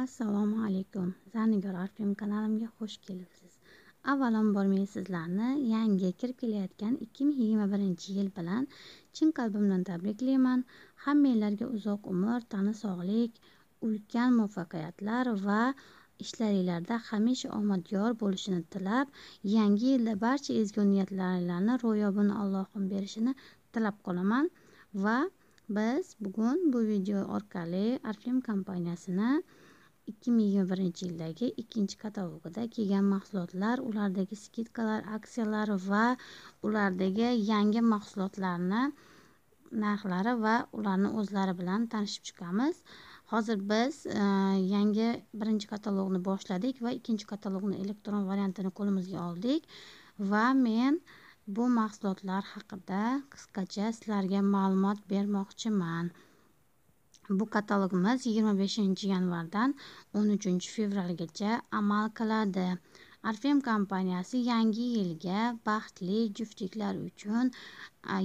assalomu alaykum zarnigor arfim kanalimga xush kelibsiz avvalambor men sizlarni yangi kirib kelayotgan ikki ming yigirma birinchi yil bilan chin qalbimdan tabriklayman hammanglarga uzoq umr tana sog'lik ulkan muvaffaqiyatlar va ishlaringlarda hamisha omadyor bo'lishini tilab yangi yilda barcha ezgu niyatlaringlarni ro'yobini allohim berishini tilab qolaman va biz bugun bu video orqali arfim kompaniyasini 2021 yildagi ikkinchi katalogida kelgan mahsulotlar ulardagi skidkalar aksiyalar va ulardagi yangi mahsulotlarni narxlari va ularni o'zlari bilan tanishib chiqamiz hozir biz e, yangi birinchi katalogni boshladik va ikkinchi katalogni elektron variantini qo'limizga oldik va men bu mahsulotlar haqida qisqacha sizlarga ma'lumot bermoqchiman bu katalogimiz 25 yanvardan 13 fevralgacha amal qiladi arfem kompaniyasi yangi yilga baxtli juftliklar uchun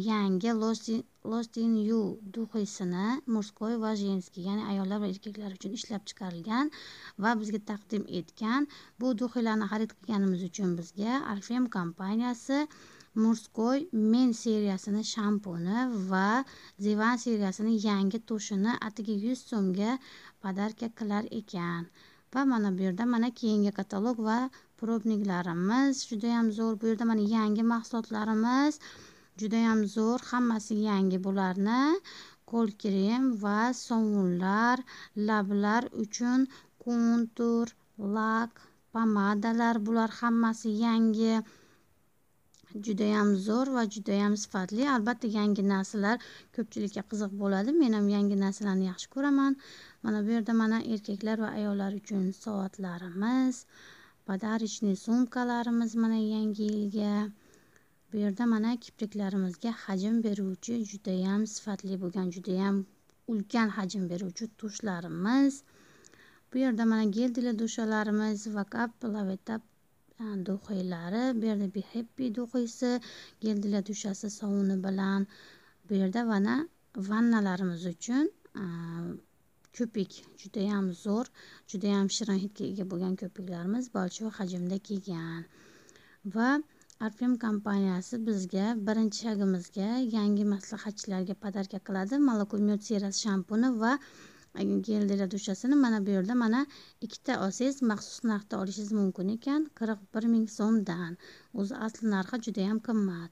yangi lost in you duxisini мужской va женский ya'ni ayollar va erkaklar uchun ishlab chiqarilgan va bizga taqdim etgan bu duxilarni xarid qilganimiz uchun bizga arfem kompaniyasi Murskoy Men seriyasini shampuni va Zevan seriyasini yangi tushini atigi 100 so'mga podarka qilar ekan. Va mana bu yerda mana keyingi katalog va probniklarimiz juda ham zo'r. Bu yerda mana yangi mahsulotlarimiz juda ham zo'r. Hammasi yangi bularni Kol krem va sovunlar, lablar uchun kontur, lak, pomadalar bular hammasi yangi. judayam zo'r va judayam sifatli albatta yangi narsalar ko'pchilikka qiziq bo'ladi men ham yangi narsalarni yaxshi ko'raman mana bu yerda mana erkaklar va ayollar uchun soatlarimiz подарочный sumkalarimiz mana yangi yilga bu yerda mana kipriklarimizga hajm beruvchi judayam sifatli bo'lgan judayam ulkan hajm beruvchi tushlarimiz bu yerda mana gel dili dushalarimiz vakab do'qiylari bu yerda beheppi do'qiysi geldilar dushasi sovuni bilan bu yerda vana vannalarimiz uchun ko'pik judayam zo'r judayam shirin hidga ega bo'lgan ko'piklarimiz bolchoq hajmda kelgan va arfim kompaniyasi bizga birinchi shagimizga yangi maslahatchilarga podarka qiladi malakumyot serasi shampuni va geldilar dushasini mana bu yerda mana ikkita olsangiz maxsus narxda olishingiz mumkin ekan qirq bir ming so'mdan o'zi asli narxi judayam qimmat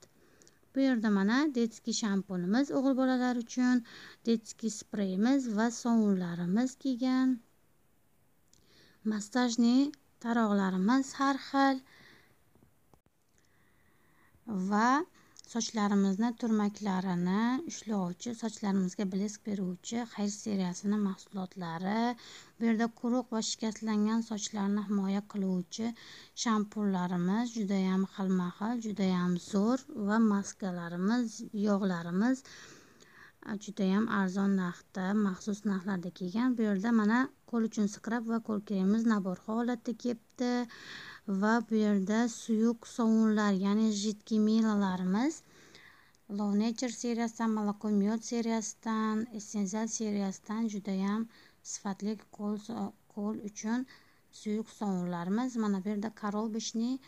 bu yerda mana detskiy shampunimiz o'g'il bolalar uchun detskiy spreyimiz va sovunlarimiz kelgan massajniy taroqlarimiz har xil va sochlarimizni turmaklarini ushlovchi sochlarimizga blesk beruvchi xayr seriyasini mahsulotlari bu yerda quruq va shikastlangan sochlarni himoya qiluvchi shampunlarimiz judayam xilma xil judayam zo'r va maskalarimiz yog'larimiz judayam arzon narxda maxsus narxlarda kelgan bu yerda mana qo'l uchun skrab va qo'l kremimiz nabor holatda kelibdi va bu yerda suyuq sovunlar ya'ni жидкий melalarimiz love nature seriyasidan молокомет seriyasidan essenzial seriyasidan judayam sifatli qo'l qo'l uchun suyuq sovunlarimiz mana bu yerda коробочный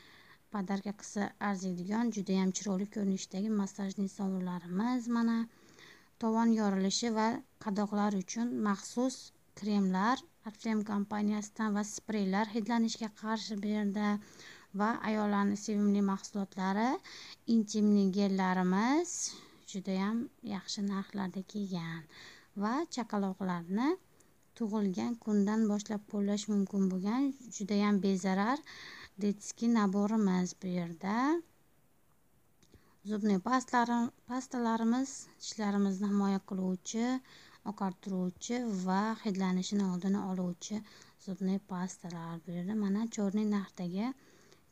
podarka qilsa arziydigan judayam chiroyli ko'rinishdagi massajni sovunlarimiz mana tovon yorilishi va qadoqlar uchun maxsus kremlar artem kompaniyasidan va spreylar hidlanishga qarshi berdi va ayollarni sevimli mahsulotlari intimni gellarimiz judayam yaxshi narxlarda kelgan va chaqaloqlarni tug'ilgan kundan boshlab qo'llash mumkin bo'lgan judayam bezarar детский naborimiz bu yerda zubniy pastalarimiz tishlarimizni himoya qiluvchi oqartiruvchi va hidlanishini oldini oluvchi zubni pastalar bu mana chorniy narxdagi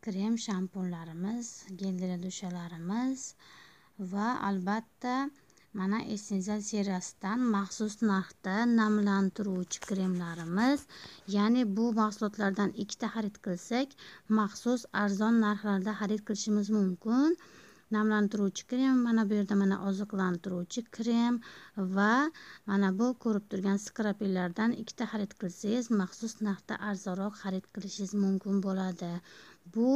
krem shampunlarimiz gel dushalarimiz va albatta mana essensial seriyasidan maxsus narxda namlantiruvchi kremlarimiz ya'ni bu mahsulotlardan ikkita xarid qilsak maxsus arzon narxlarda xarid qilishimiz mumkin namlantiruvchi krem mana bu yerda mana oziqlantiruvchi krem va mana bu ko'rib turgan skrapillardan ikkita xarid qilsangiz maxsus narxda arzonroq xarid qilishingiz mumkin bo'ladi bu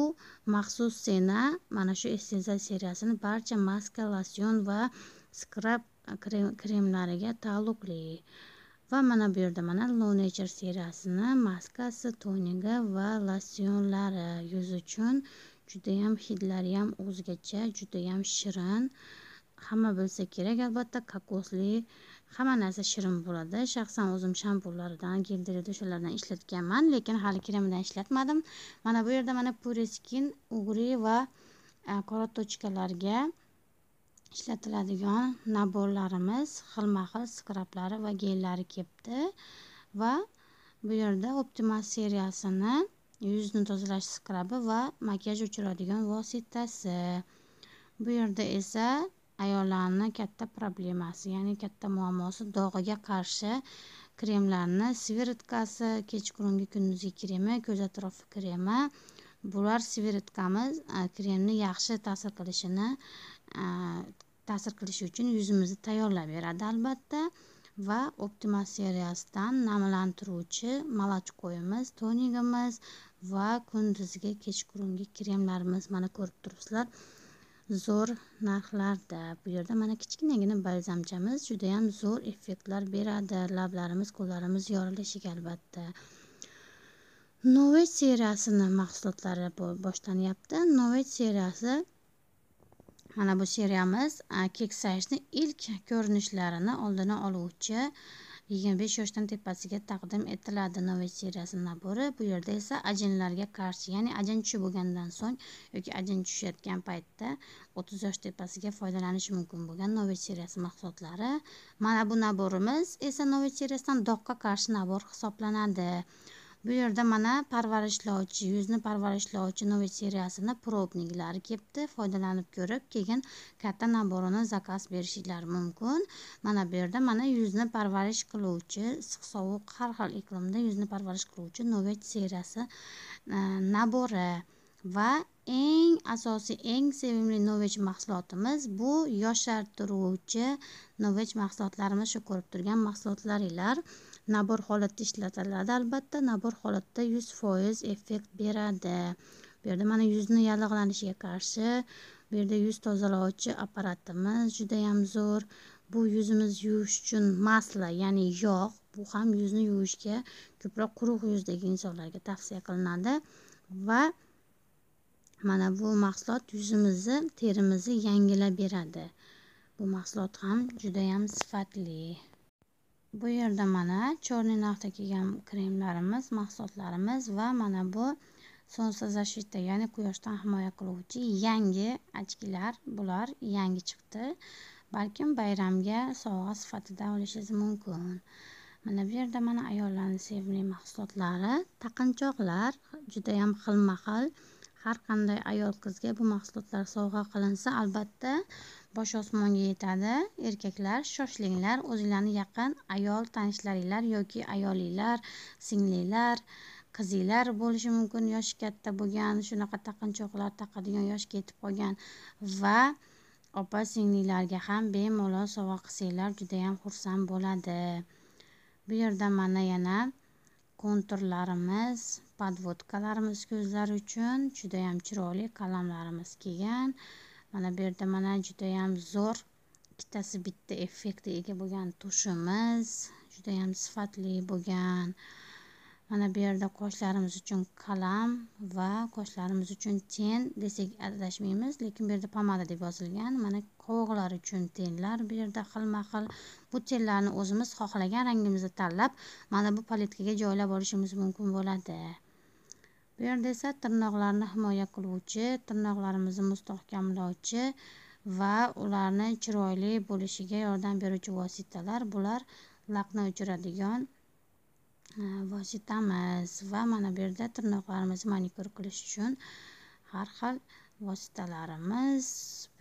maxsus sena mana shu essenza seriyasini barcha maska losyon va skrab krem, kremlariga taalluqli va mana bu yerda mana low nature seriyasini maskasi toningi va losyonlari yuz uchun judayam hidlariyam o'zgacha judayam shirin hamma bilsa kerak albatta kokosli hamma narsa shirin bo'ladi shaxsan o'zim shampunlardan gel o'shalardan ishlatganman lekin hali kremdan ishlatmadim mana bu yerda mana pureskin ugri va e, qora tochkalarga ishlatiladigan naborlarimiz xilma xil skrablari va gellari kelibdi va bu yerda optima seriyasini yuzni tozalash skrabi va makiyaj o'chiradigan vositasi bu yerda esa ayollarni katta problemasi ya'ni katta muammosi dog'iga qarshi kremlarni sviritkasi kechqurungi kunduzgi kremi ko'z atrofi kremi bular sviritkamiz kremni yaxshi ta'sir qilishini ta'sir qilishi uchun yuzimizni tayyorlab beradi albatta va optima seriyasidan namlantiruvchi malachkoyimiz tonigimiz va kunduzgi kechqurungi kremlarimiz mana ko'rib turibsizlar zo'r narxlarda bu yerda mana kichkinagina balzamchamiz judayam zo'r effektlar beradi lablarimiz qo'llarimiz yorilishiga albatta novet seriyasini mahsulotlari boshlanyapti novet seriyasi mana bu seriyamiz keksayishni ilk ko'rinishlarini oldini oluvchi 25 yoshdan tepasiga taqdim etiladi novich seriyasi nabori bu yerda esa ajinlarga qarshi ya'ni ajin tushib bo'lgandan so'ng yoki ajin tushayotgan paytda 30 yosh tepasiga foydalanish mumkin bo'lgan novich seriyasi mahsulotlari mana bu naborimiz esa novich seriyasidan qarshi nabor hisoblanadi bu yerda mana parvarishlovchi yuzni parvarishlovchi noy seriyasini probniklari kelibdi foydalanib ko'rib keyin katta naborini zakaz berishinglar mumkin mana bu yerda mana yuzni parvarish qiluvchi issiq sovuq har xil iqlimda yuzni parvarish qiluvchi novet seriyasi e, nabori va eng asosiy eng sevimli novich mahsulotimiz bu yoshartiruvchi novich mahsulotlarimiz shu ko'rib turgan mahsulotlaringlar nabor holatda ishlatiladi albatta nabor holatda yuz foiz effekt beradi bu yerda mana yuzni yallig'lanishiga qarshi bu yerda yuz tozalovchi apparatimiz judayam zo'r bu yuzimiz yuvish uchun masla ya'ni yog' bu ham yuzni yuvishga ko'proq quruq yuzdagi insonlarga tavsiya qilinadi va mana bu mahsulot yuzimizni terimizni yangilab beradi bu mahsulot ham judayam sifatli bu yerda mana chorniy narxda kelgan kremlarimiz mahsulotlarimiz va mana bu solsozashitda ya'ni quyoshdan himoya qiluvchi yangi ochkilar bular yangi chiqdi balkim bayramga sovg'a sifatida olishingiz mumkin mana bu yerda mana ayollarni sevimli mahsulotlari taqinchoqlar judayam xilma xil har qanday ayol qizga bu mahsulotlar sovg'a qilinsa albatta bosh osmonga yetadi erkaklar shoshilinglar o'zinglarni yaqin ayol tanishlaringlar yoki ayolinglar singlinglar qizinglar bo'lishi mumkin yoshi katta bo'lgan shunaqa taqinchoqlar taqadigan yoshga yetib qolgan va opa singlinglarga ham bemalol sovg'a qilsanglar judayam xursand bo'ladi bu yerda mana yana konturlarimiz podvodkalarimiz ko'zlar uchun judayam chiroyli qalamlarimiz kelgan mana bu yerda mana judayam zo'r ikkitasi bitta effektga ega bo'lgan tushimiz judayam sifatli bo'lgan mana bu yerda qoshlarimiz uchun qalam va qoshlarimiz uchun ten desak adashmaymiz lekin bu yerda pomada deb yozilgan mana qovoqlar uchun tenlar bu yerda xilma xil bu tenlarni o'zimiz xohlagan rangimizni tanlab mana bu paletkaga joylab olishimiz mumkin bo'ladi bu yerda esa tirnoqlarni himoya qiluvchi tirnoqlarimizni mustahkamlovchi va ularni chiroyli bo'lishiga yordam beruvchi vositalar bular laqna o'chiradigan vositamiz va mana bu yerda tirnoqlarimizni manikyur qilish uchun har xil vositalarimiz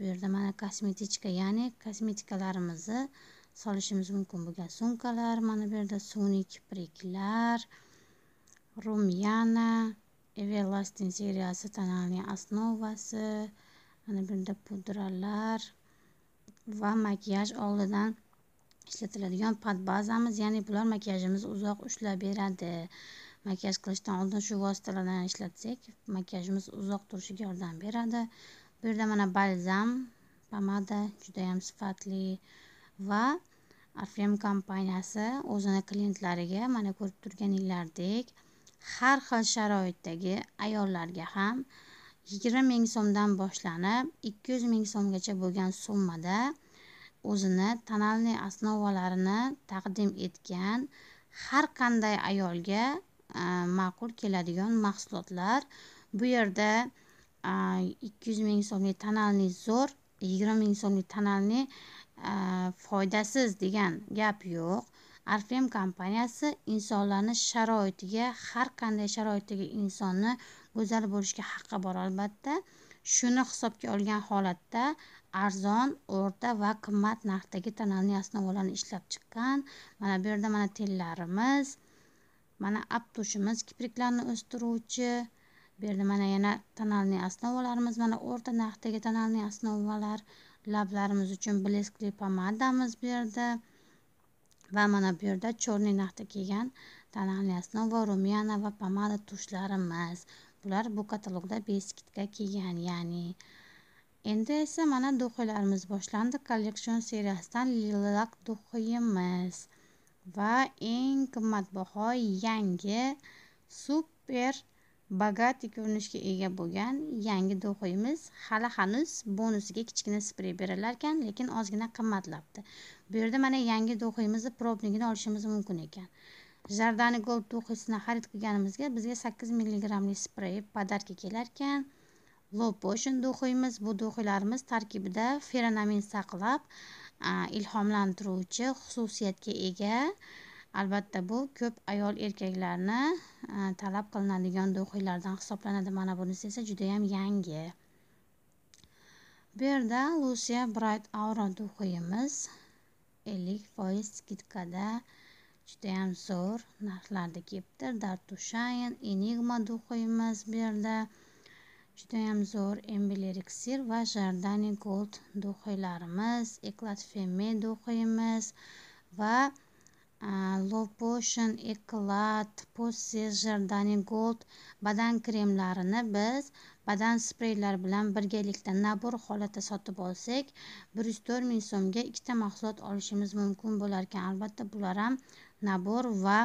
bu yerda mana kosmetichka ya'ni kosmetikalarimizni solishimiz mumkin bo'lgan sumkalar mana bu yerda sun'iy kipriklar rumyana everlasting seriyasi tonalning asnovasi mana bu yerda pudralar va makiyaj oldidan ishlatiladigan bazamiz ya'ni bular makiyajimizni uzoq ushlab beradi makiyaj qilishdan oldin shu vositalardan ishlatsak makiyajimiz uzoq turishiga yordam beradi bu yerda mana balzam pomada judayam sifatli va orfem kompaniyasi o'zini klientlariga mana ko'rib turganinglardek har xil sharoitdagi ayollarga ham yigirma ming so'mdan boshlanib ikki yuz ming so'mgacha bo'lgan summada o'zini tanalniy asnovalarini taqdim etgan har qanday ayolga e, ma'qul keladigan mahsulotlar bu yerda e, ikki yuz ming so'mlik tanalni zo'r yigirma ming so'mlik tanalni e, foydasiz degan gap yo'q arfem kompaniyasi insonlarni sharoitiga har qanday sharoitdagi insonni go'zal bo'lishga haqqi bor albatta shuni hisobga olgan holatda arzon o'rta va qimmat narxdagi tonalniy основаlarni ishlab chiqqan mana bu yerda mana tellarimiz mana aptushimiz kipriklarni o'stiruvchi bu yerda mana yana tonalniy основаlarimiz mana o'rta narxdagi tonalniy основаlar lablarimiz uchun bleskli pomadamiz bu yerda va mana bu yerda черный narxda kelgan tonalniy основа rumyana va pomada tushlarimiz ular bu katalogda beskitga kiygan ya'ni endi esa mana do'qiylarimiz boshlandi kolleksion seriyasidan lilak duxiyimiz va eng qimmatbaho yangi super bagati ko'rinishga ega bo'lgan yangi duxiyimiz hali hanuz bonusiga kichkina sprey berilar ekan lekin ozgina qimmatlabdi bu yerda mana yangi duxiyimizni probnigini olishimiz mumkin ekan zardani gold to'qisini xarid qilganimizga bizga sakkiz milligramli sprey podarka kelarkan low potion duxuyimiz bu duxuylarimiz tarkibida feranamin saqlab ilhomlantiruvchi xususiyatga ega albatta bu ko'p ayol erkaklarni talab qilinadigan duxuylardan hisoblanadi mana bunisi esa judayam yangi bu yerda lucia bright aura duxuyimiz ellik foiz skidkada judayam zo'r narxlarda kelibdi dartushayn enigma do'qiymiz bu yerda judayam zo'r embeleriksir va jardani gold do'qiylarimiz eklat femme do'qiyimiz va low potion eklat posses jardani gold badan kremlarini biz badan spreylar bilan birgalikda nabor holatda sotib olsak bir yuz to'rt ming so'mga ikkita mahsulot olishimiz mumkin bo'larkan albatta bular ham nabor va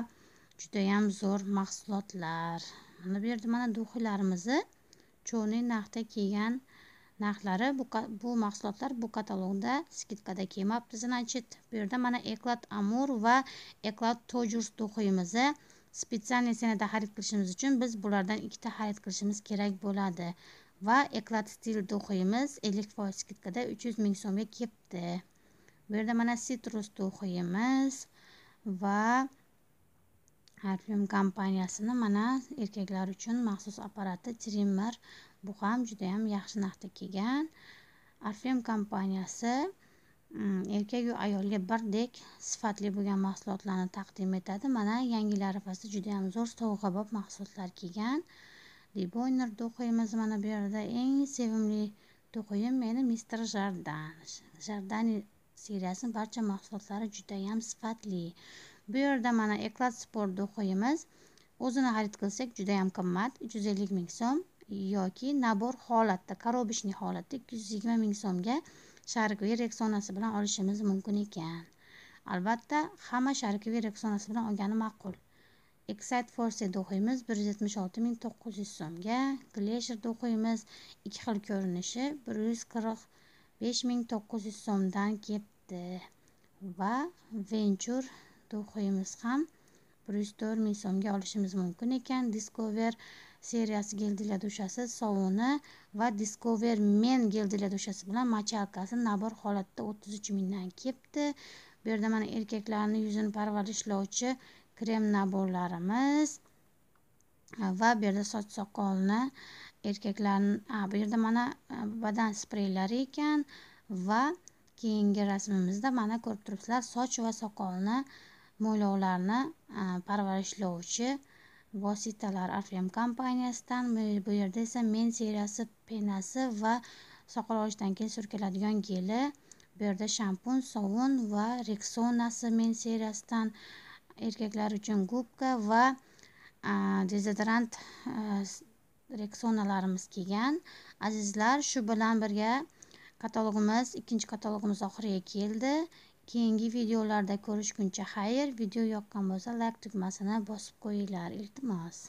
judayam zo'r mahsulotlar mana bu yerda mana duxelarimizni cho'ni narxda kelgan narxlari bu, bu mahsulotlar bu katalogda skidkada kelmabdi значит bu yerda mana eklat amur va eklat tojurs duxuyimizni spetsialni senada xarid qilishimiz uchun biz bulardan ikkita xarid qilishimiz kerak bo'ladi va eklat stil duxuyimiz ellik foiz skidkada uch yuz ming so'mga kelibdi bu yerda mana citrus duxuyimiz va artyom kompaniyasini mana erkaklar uchun maxsus apparati trimmer bu ham juda ham yaxshi narxda kelgan arfem kompaniyasi mm, erkak va ayolga birdek sifatli bo'lgan mahsulotlarni taqdim etadi mana yangilari pastda ham zo'r sovg'abob mahsulotlar kelgan diboyner do'qiyimiz mana bu yerda eng sevimli do'qiyim meni mister jardan jardani seriyasi barcha mahsulotlari juda ham sifatli bu yerda mana eklad sport do'qimiz o'zini xarid qilsak juda ham qimmat uch yuz ellik ming so'm yoki nabor holatda korobочный holatda ikki yuz yigirma ming so'mga sharqiy reksonasi bilan olishimiz mumkin ekan albatta hamma sharqiy reksonasi bilan olgani ma'qul excite force do'qimiz bir yuz yetmish olti ming to'qqiz yuz so'mga glesherda do'qimiz ikki xil ko'rinishi bir yuz qirq besh ming to'qqiz yuz so'mdan kelib etdi va venchur to'qiyimiz ham bir yuz to'rt ming so'mga olishimiz mumkin ekan diskover seriyasi geldilar dushasi sovuni va diskover men geldilar dushasi bilan machalkasi nabor holatda o'ttiz uch mingdan ketdi bu yerda mana erkaklarni yuzini parvarishlovchi krem naborlarimiz va bu yerda soch soqolni erkaklarni bu yerda mana badan spreylari ekan va keyingi rasmimizda mana ko'rib turibsizlar soch va soqolni mo'ylovlarni e, parvarishlovchi vositalar afrem kompaniyasidan bu yerda esa men seriyasi penasi va soqol olishdan keyin surkaladigan geli bu yerda shampun sovun va reksonasi men seriyasidan erkaklar uchun gubka va e, dezodorant e, reksonalarimiz kelgan azizlar shu bilan birga katalogimiz ikkinchi katalogimiz oxiriga keldi keyingi videolarda ko'rishguncha xayr video yoqqan bo'lsa layk tugmasini bosib qo'yinglar iltimos